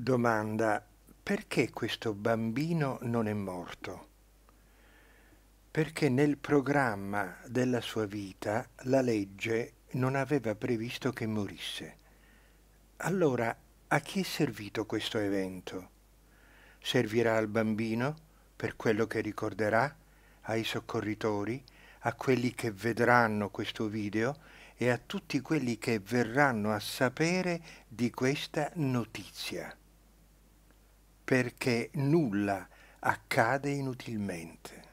domanda perché questo bambino non è morto? Perché nel programma della sua vita la legge non aveva previsto che morisse. Allora, a chi è servito questo evento? Servirà al bambino per quello che ricorderà, ai soccorritori, a quelli che vedranno questo video e a tutti quelli che verranno a sapere di questa notizia perché nulla accade inutilmente.